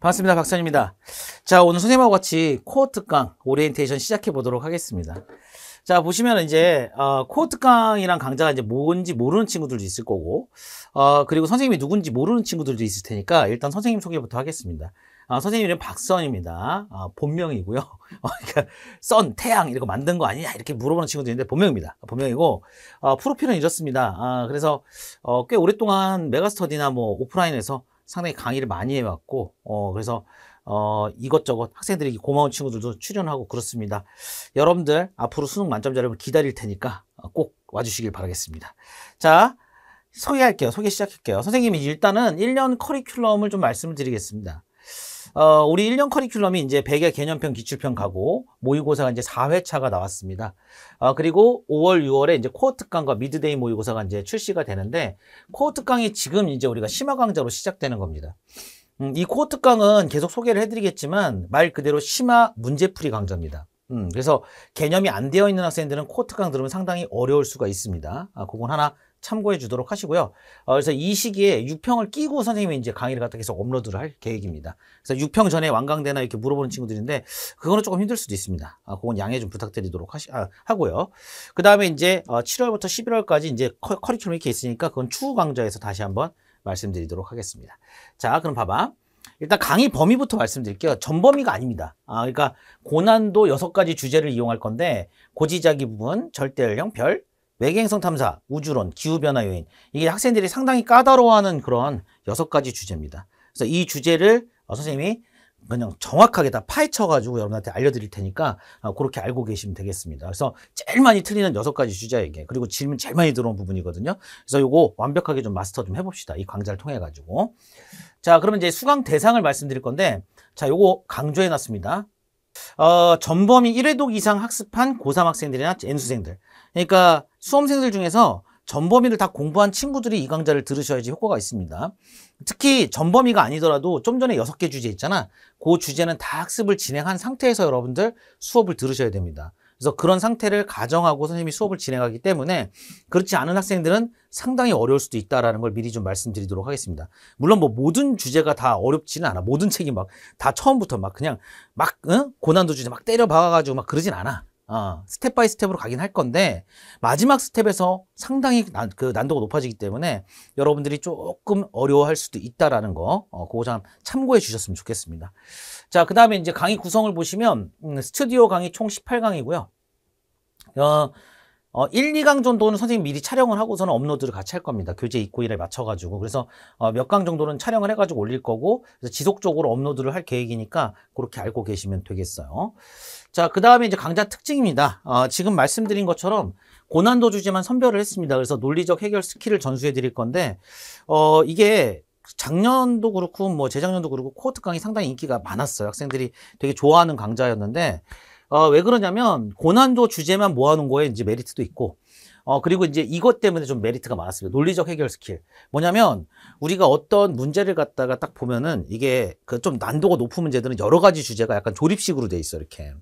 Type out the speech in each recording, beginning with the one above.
반갑습니다. 박찬입니다. 자, 오늘 선생님하고 같이 코어 특강 오리엔테이션 시작해 보도록 하겠습니다. 자, 보시면 이제 어, 코어 특강이란 강좌가 이제 뭔지 모르는 친구들도 있을 거고 어, 그리고 선생님이 누군지 모르는 친구들도 있을 테니까 일단 선생님 소개부터 하겠습니다. 아, 선생님 이름 박선입니다. 아, 본명이고요. 어, 그러니까 선, 태양 이렇게 만든 거 아니냐 이렇게 물어보는 친구도 있는데 본명입니다. 본명이고 어, 프로필은 이렇습니다. 아, 그래서 어, 꽤 오랫동안 메가스터디나 뭐 오프라인에서 상당히 강의를 많이 해왔고 어, 그래서 어, 이것저것 학생들에게 고마운 친구들도 출연하고 그렇습니다. 여러분들 앞으로 수능 만점자 여러분 기다릴 테니까 꼭 와주시길 바라겠습니다. 자 소개할게요. 소개 시작할게요. 선생님이 일단은 1년 커리큘럼을 좀 말씀을 드리겠습니다. 어, 우리 1년 커리큘럼이 이제 100의 개념편, 기출편 가고 모의고사가 이제 4회차가 나왔습니다. 어, 그리고 5월, 6월에 이제 코어 특강과 미드데이 모의고사가 이제 출시가 되는데 코어 특강이 지금 이제 우리가 심화 강좌로 시작되는 겁니다. 음, 이 코어 특강은 계속 소개를 해드리겠지만 말 그대로 심화 문제풀이 강좌입니다. 음, 그래서 개념이 안 되어 있는 학생들은 코어 특강 들으면 상당히 어려울 수가 있습니다. 아, 그건 하나 참고해 주도록 하시고요. 어, 그래서 이 시기에 6평을 끼고 선생님이 이제 강의를 갖다 계속 업로드를 할 계획입니다. 그래서 6평 전에 완강되나 이렇게 물어보는 친구들인데 그거는 조금 힘들 수도 있습니다. 아, 그건 양해 좀 부탁드리도록 하시, 아, 하고요. 그 다음에 이제 7월부터 어, 11월까지 이제 커, 커리큘럼이 이렇게 있으니까 그건 추후 강좌에서 다시 한번 말씀드리도록 하겠습니다. 자, 그럼 봐봐. 일단 강의 범위부터 말씀드릴게요. 전범위가 아닙니다. 아, 그러니까 고난도 6 가지 주제를 이용할 건데 고지자기 부분, 절대연령, 별, 외계행성 탐사, 우주론, 기후변화 요인 이게 학생들이 상당히 까다로워하는 그런 여섯 가지 주제입니다. 그래서 이 주제를 어, 선생님이 그냥 정확하게 다 파헤쳐가지고 여러분한테 알려드릴 테니까 어, 그렇게 알고 계시면 되겠습니다. 그래서 제일 많이 틀리는 여섯 가지 주제 에게 그리고 질문 제일 많이 들어온 부분이거든요. 그래서 이거 완벽하게 좀 마스터 좀 해봅시다. 이 강좌를 통해 가지고 자 그러면 이제 수강 대상을 말씀드릴 건데 자이거 강조해놨습니다. 어, 전범위 1회독 이상 학습한 고3 학생들이나 N수생들 그러니까 수험생들 중에서 전범위를 다 공부한 친구들이 이 강좌를 들으셔야지 효과가 있습니다. 특히 전범위가 아니더라도 좀 전에 여섯 개 주제 있잖아. 그 주제는 다 학습을 진행한 상태에서 여러분들 수업을 들으셔야 됩니다. 그래서 그런 상태를 가정하고 선생님이 수업을 진행하기 때문에 그렇지 않은 학생들은 상당히 어려울 수도 있다라는 걸 미리 좀 말씀드리도록 하겠습니다. 물론 뭐 모든 주제가 다 어렵지는 않아. 모든 책이 막 다 처음부터 막 그냥 막 응? 고난도 주제 막 때려 박아가지고 막 그러진 않아. 아, 스텝 바이 스텝으로 가긴 할 건데 마지막 스텝에서 상당히 난, 그 난도가 높아지기 때문에 여러분들이 조금 어려워할 수도 있다라는 거 어, 그거 참 참고해 주셨으면 좋겠습니다. 자, 그 다음에 이제 강의 구성을 보시면 음, 스튜디오 강의 총 18강이고요. 어, 어, 1, 2강 정도는 선생님 미리 촬영을 하고서는 업로드를 같이 할 겁니다. 교재 입고일에 맞춰가지고. 그래서 어, 몇 강 정도는 촬영을 해가지고 올릴 거고, 그래서 지속적으로 업로드를 할 계획이니까 그렇게 알고 계시면 되겠어요. 자, 그 다음에 이제 강좌 특징입니다. 어, 지금 말씀드린 것처럼 고난도 주제만 선별을 했습니다. 그래서 논리적 해결 스킬을 전수해 드릴 건데, 어, 이게 작년도 그렇고, 뭐 재작년도 그렇고, 코어트 강이 상당히 인기가 많았어요. 학생들이 되게 좋아하는 강좌였는데, 어, 왜 그러냐면 고난도 주제만 모아놓은 거에 이제 메리트도 있고 어, 그리고 이제 이것 때문에 좀 메리트가 많았습니다. 논리적 해결 스킬. 뭐냐면, 우리가 어떤 문제를 갖다가 딱 보면은, 이게 그 좀 난도가 높은 문제들은 여러 가지 주제가 약간 조립식으로 돼 있어, 이렇게.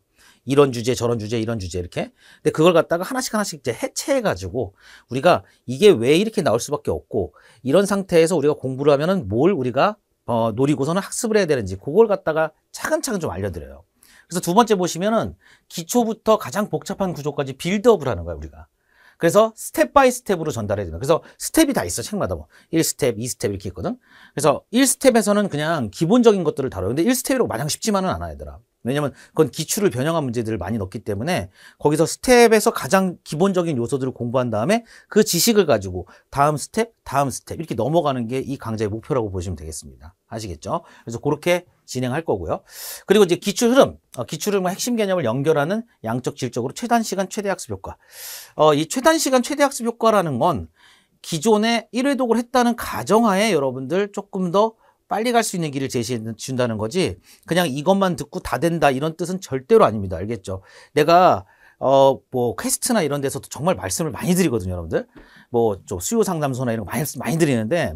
이런 주제, 저런 주제, 이런 주제, 이렇게. 근데 그걸 갖다가 하나씩 하나씩 이제 해체해가지고, 우리가 이게 왜 이렇게 나올 수밖에 없고, 이런 상태에서 우리가 공부를 하면은 뭘 우리가, 어, 노리고서는 학습을 해야 되는지, 그걸 갖다가 차근차근 좀 알려드려요. 그래서 두 번째 보시면은 기초부터 가장 복잡한 구조까지 빌드업을 하는 거야, 우리가. 그래서 스텝 바이 스텝으로 전달해야 됩니다. 그래서 스텝이 다 있어, 책마다. 뭐 1스텝, 2스텝 이렇게 있거든. 그래서 1스텝에서는 그냥 기본적인 것들을 다뤄요. 근데 1스텝이라고 마냥 쉽지만은 않아, 얘들아. 왜냐면 그건 기출을 변형한 문제들을 많이 넣기 때문에 거기서 스텝에서 가장 기본적인 요소들을 공부한 다음에 그 지식을 가지고 다음 스텝, 다음 스텝 이렇게 넘어가는 게 이 강좌의 목표라고 보시면 되겠습니다. 아시겠죠? 그래서 그렇게 진행할 거고요. 그리고 이제 기출 흐름, 어, 기출 흐름과 핵심 개념을 연결하는 양적 질적으로 최단 시간 최대 학습 효과. 어, 이 최단 시간 최대 학습 효과라는 건 기존에 1회독을 했다는 가정하에 여러분들 조금 더 빨리 갈 수 있는 길을 제시해 준다는 거지 그냥 이것만 듣고 다 된다 이런 뜻은 절대로 아닙니다. 알겠죠? 내가 어, 뭐, 퀘스트나 이런 데서도 정말 말씀을 많이 드리거든요, 여러분들. 뭐, 저 수요 상담소나 이런 거 많이, 많이 드리는데,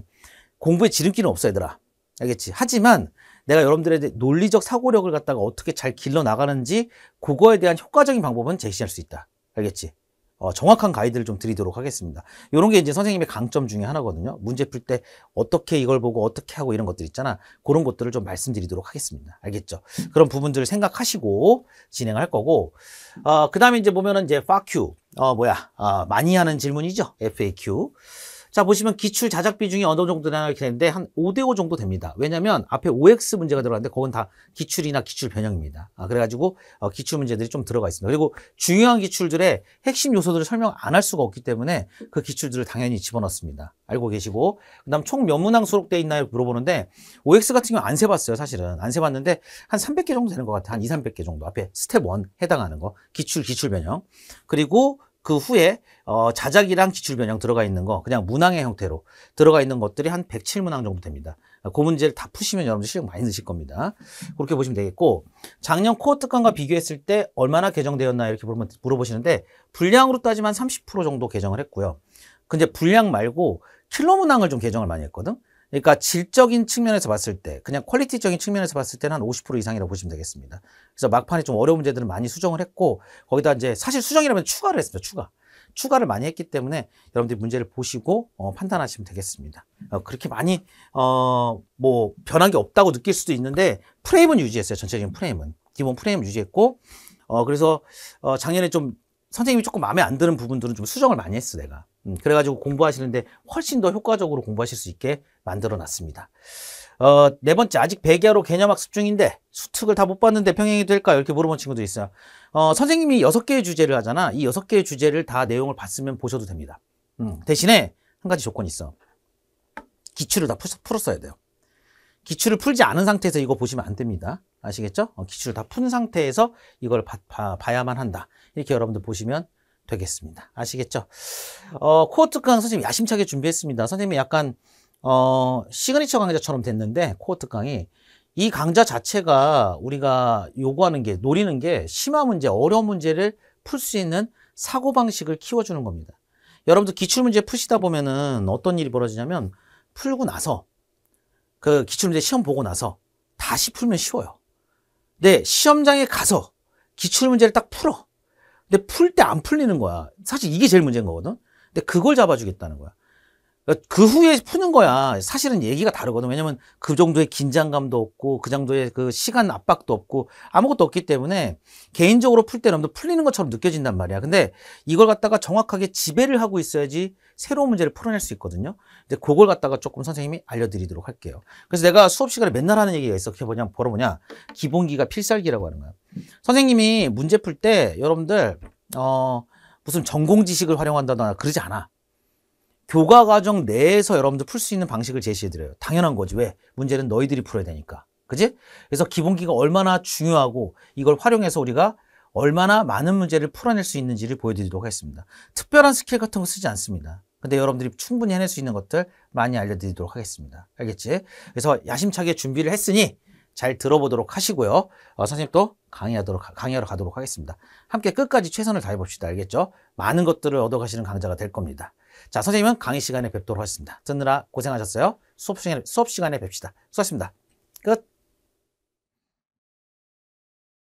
공부에 지름길은 없어, 얘들아. 알겠지? 하지만, 내가 여러분들의 논리적 사고력을 갖다가 어떻게 잘 길러나가는지 그거에 대한 효과적인 방법은 제시할 수 있다. 알겠지? 어, 정확한 가이드를 좀 드리도록 하겠습니다. 이런 게 이제 선생님의 강점 중에 하나거든요. 문제 풀 때 어떻게 이걸 보고 어떻게 하고 이런 것들 있잖아. 그런 것들을 좀 말씀드리도록 하겠습니다. 알겠죠? 그런 부분들을 생각하시고 진행할 거고, 어, 그 다음에 이제 보면은 이제 FAQ, 어, 뭐야, 어, 많이 하는 질문이죠. FAQ. 자, 보시면 기출 자작 비중이 어느 정도 나 이렇게 되는데 한 5대5 정도 됩니다. 왜냐면 하 앞에 OX 문제가 들어갔는데 그건 다 기출이나 기출 변형입니다. 아, 그래가지고 어, 기출 문제들이 좀 들어가 있습니다. 그리고 중요한 기출들의 핵심 요소들을 설명 안 할 수가 없기 때문에 그 기출들을 당연히 집어넣습니다. 알고 계시고 그다음 총 몇 문항 수록돼 있나요? 물어보는데 OX 같은 경우 안 세봤어요, 사실은. 안 세봤는데 한 300개 정도 되는 것 같아요. 한 2, 300개 정도. 앞에 스텝 1 해당하는 거. 기출, 기출 변형. 그리고 그 후에 어, 자작이랑 기출 변형 들어가 있는 거 그냥 문항의 형태로 들어가 있는 것들이 한 107문항 정도 됩니다. 아, 그 문제를 다 푸시면 여러분들 실력 많이 드실 겁니다. 그렇게 보시면 되겠고 작년 코어 특강과 비교했을 때 얼마나 개정되었나 이렇게 물어보시는데 분량으로 따지면 30% 정도 개정을 했고요. 근데 분량 말고 킬러 문항을 좀 개정을 많이 했거든. 그러니까 질적인 측면에서 봤을 때 그냥 퀄리티적인 측면에서 봤을 때는 한 50% 이상이라고 보시면 되겠습니다. 그래서 막판에 좀 어려운 문제들을 많이 수정을 했고 거기다 이제 사실 수정이라면 추가를 했습니다. 추가. 추가를 많이 했기 때문에 여러분들이 문제를 보시고 어, 판단하시면 되겠습니다. 어, 그렇게 많이 어, 뭐 변한 게 없다고 느낄 수도 있는데 프레임은 유지했어요. 전체적인 프레임은 기본 프레임 유지했고 어, 그래서 어, 작년에 좀 선생님이 조금 마음에 안 드는 부분들은 좀 수정을 많이 했어 내가. 음, 그래가지고 공부하시는데 훨씬 더 효과적으로 공부하실 수 있게 만들어 놨습니다. 어, 네 번째, 아직 백야로 개념 학습 중인데 수특을 다 못 봤는데 평행이 될까요? 이렇게 물어본 친구도 있어요. 어, 선생님이 여섯 개의 주제를 하잖아. 이 여섯 개의 주제를 다 내용을 봤으면 보셔도 됩니다. 음, 대신에 한 가지 조건이 있어. 기출을 다 풀었어야 돼요. 기출을 풀지 않은 상태에서 이거 보시면 안 됩니다. 아시겠죠? 어, 기출을 다 푼 상태에서 이걸 봐, 봐, 봐야만 한다. 이렇게 여러분들 보시면 되겠습니다. 아시겠죠? 어, 코어트 강 선생님 야심차게 준비했습니다. 선생님이 약간 어, 시그니처 강좌처럼 됐는데 코어트 강이 이 강좌 자체가 우리가 요구하는 게 노리는 게 심화 문제, 어려운 문제를 풀 수 있는 사고 방식을 키워주는 겁니다. 여러분들 기출 문제 푸시다 보면은 어떤 일이 벌어지냐면 풀고 나서 그 기출 문제 시험 보고 나서 다시 풀면 쉬워요. 네, 시험장에 가서 기출 문제를 딱 풀어. 근데 풀 때 안 풀리는 거야. 사실 이게 제일 문제인 거거든. 근데 그걸 잡아주겠다는 거야. 그러니까 그 후에 푸는 거야. 사실은 얘기가 다르거든. 왜냐면 그 정도의 긴장감도 없고, 그 정도의 그 시간 압박도 없고, 아무것도 없기 때문에 개인적으로 풀 때는 풀리는 것처럼 느껴진단 말이야. 근데 이걸 갖다가 정확하게 지배를 하고 있어야지 새로운 문제를 풀어낼 수 있거든요. 이제 그걸 갖다가 조금 선생님이 알려드리도록 할게요. 그래서 내가 수업 시간에 맨날 하는 얘기가 있어. 그게 뭐냐, 바로 뭐냐. 기본기가 필살기라고 하는 거야. 선생님이 문제 풀 때 여러분들, 어, 무슨 전공 지식을 활용한다거나 그러지 않아. 교과 과정 내에서 여러분들 풀 수 있는 방식을 제시해 드려요. 당연한 거지. 왜? 문제는 너희들이 풀어야 되니까. 그지? 그래서 기본기가 얼마나 중요하고 이걸 활용해서 우리가 얼마나 많은 문제를 풀어낼 수 있는지를 보여드리도록 하겠습니다. 특별한 스킬 같은 거 쓰지 않습니다. 근데 여러분들이 충분히 해낼 수 있는 것들 많이 알려드리도록 하겠습니다. 알겠지? 그래서 야심차게 준비를 했으니 잘 들어보도록 하시고요. 어, 선생님 또 강의하도록, 강의하러 가도록 하겠습니다. 함께 끝까지 최선을 다해 봅시다. 알겠죠? 많은 것들을 얻어가시는 강좌가될 겁니다. 자, 선생님은 강의 시간에 뵙도록 하겠습니다. 듣느라 고생하셨어요. 수업 시간에, 수업 시간에 뵙시다. 수고하셨습니다. 끝.